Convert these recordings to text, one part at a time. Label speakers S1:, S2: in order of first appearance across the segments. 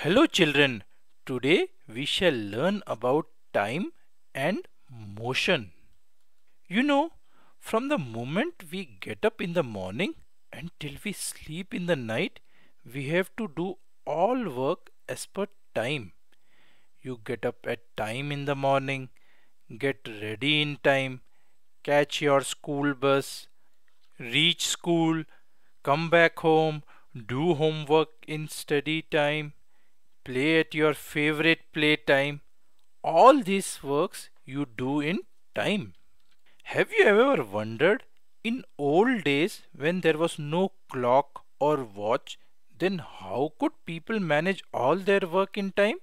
S1: Hello children, today we shall learn about time and motion. You know, from the moment we get up in the morning until we sleep in the night, we have to do all work as per time. You get up at time in the morning, get ready in time, catch your school bus, reach school, come back home, do homework in study time, play at your favorite playtime. All these works you do in time. Have you ever wondered in old days when there was no clock or watch then how could people manage all their work in time?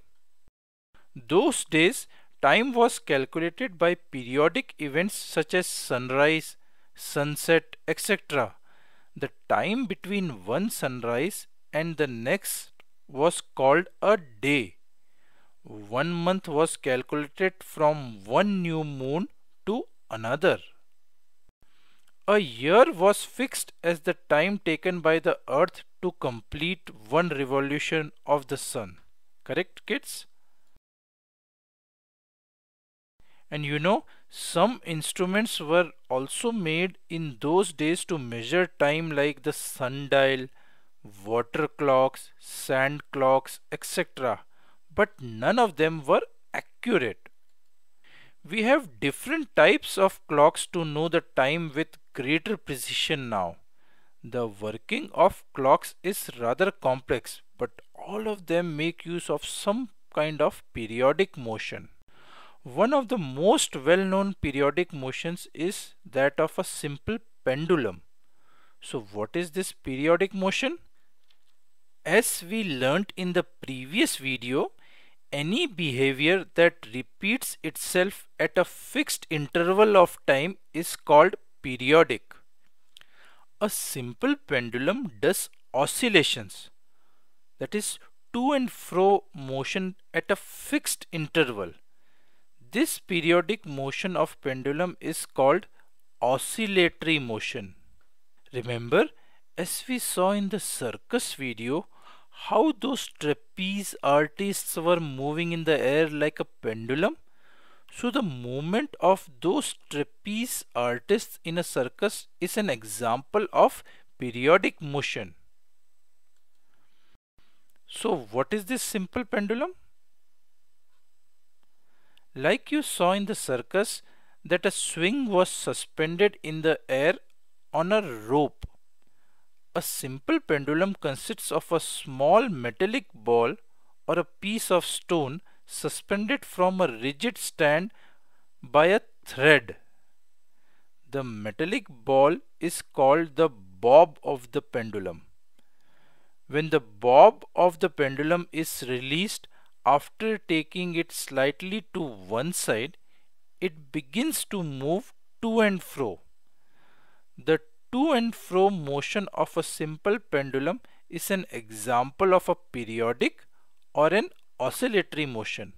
S1: Those days time was calculated by periodic events such as sunrise, sunset, etc. The time between one sunrise and the next was called a day. One month was calculated from one new moon to another. A year was fixed as the time taken by the earth to complete one revolution of the sun. Correct, kids? And you know, some instruments were also made in those days to measure time like the sundial, water clocks, sand clocks, etc. But none of them were accurate. We have different types of clocks to know the time with greater precision now. The working of clocks is rather complex, but all of them make use of some kind of periodic motion. One of the most well-known periodic motions is that of a simple pendulum. So what is this periodic motion? As we learnt in the previous video, any behavior that repeats itself at a fixed interval of time is called periodic. A simple pendulum does oscillations, that is to and fro motion at a fixed interval. This periodic motion of pendulum is called oscillatory motion. Remember, as we saw in the circus video, how those trapeze artists were moving in the air like a pendulum. So the movement of those trapeze artists in a circus is an example of periodic motion. So what is this simple pendulum? Like you saw in the circus that a swing was suspended in the air on a rope a simple pendulum consists of a small metallic ball or a piece of stone suspended from a rigid stand by a thread. The metallic ball is called the bob of the pendulum. When the bob of the pendulum is released after taking it slightly to one side, it begins to move to and fro. The to and fro motion of a simple pendulum is an example of a periodic or an oscillatory motion.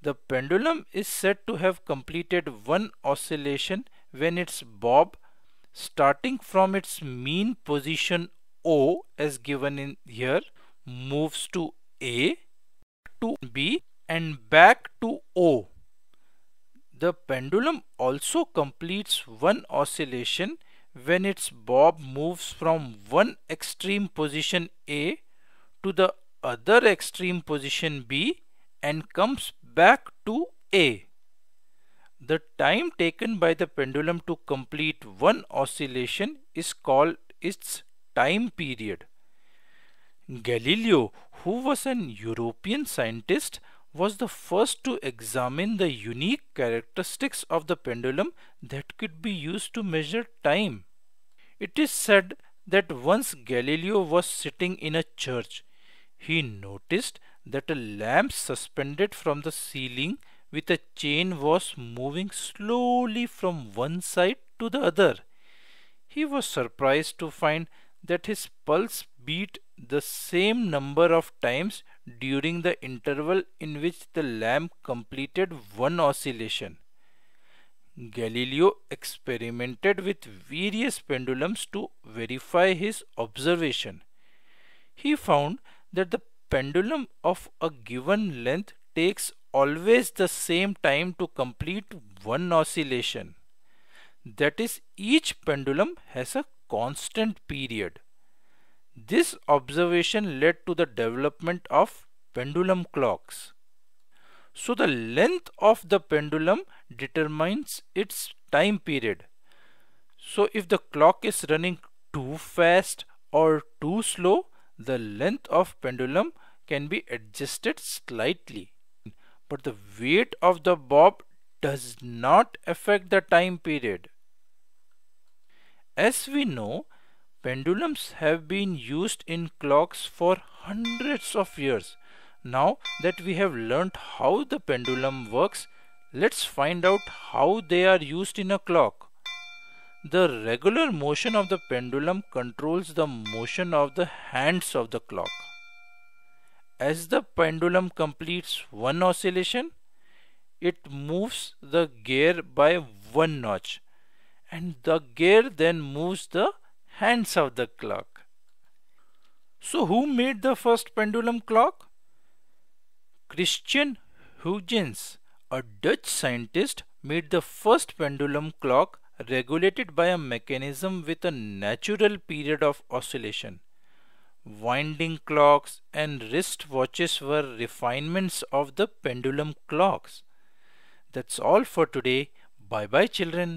S1: The pendulum is said to have completed one oscillation when its bob starting from its mean position O as given in here moves to A to B and back to O the pendulum also completes one oscillation when its bob moves from one extreme position A to the other extreme position B and comes back to A. The time taken by the pendulum to complete one oscillation is called its time period. Galileo, who was an European scientist, was the first to examine the unique characteristics of the pendulum that could be used to measure time. It is said that once Galileo was sitting in a church, he noticed that a lamp suspended from the ceiling with a chain was moving slowly from one side to the other. He was surprised to find that his pulse beat the same number of times during the interval in which the lamp completed one oscillation. Galileo experimented with various pendulums to verify his observation. He found that the pendulum of a given length takes always the same time to complete one oscillation. That is, each pendulum has a constant period. This observation led to the development of pendulum clocks. So the length of the pendulum determines its time period. So if the clock is running too fast or too slow, the length of pendulum can be adjusted slightly. But the weight of the bob does not affect the time period. As we know, Pendulums have been used in clocks for hundreds of years. Now that we have learnt how the pendulum works, let's find out how they are used in a clock. The regular motion of the pendulum controls the motion of the hands of the clock. As the pendulum completes one oscillation, it moves the gear by one notch and the gear then moves the hands of the clock. So who made the first pendulum clock? Christian Huygens, a Dutch scientist, made the first pendulum clock regulated by a mechanism with a natural period of oscillation. Winding clocks and wrist watches were refinements of the pendulum clocks. That's all for today. Bye bye children.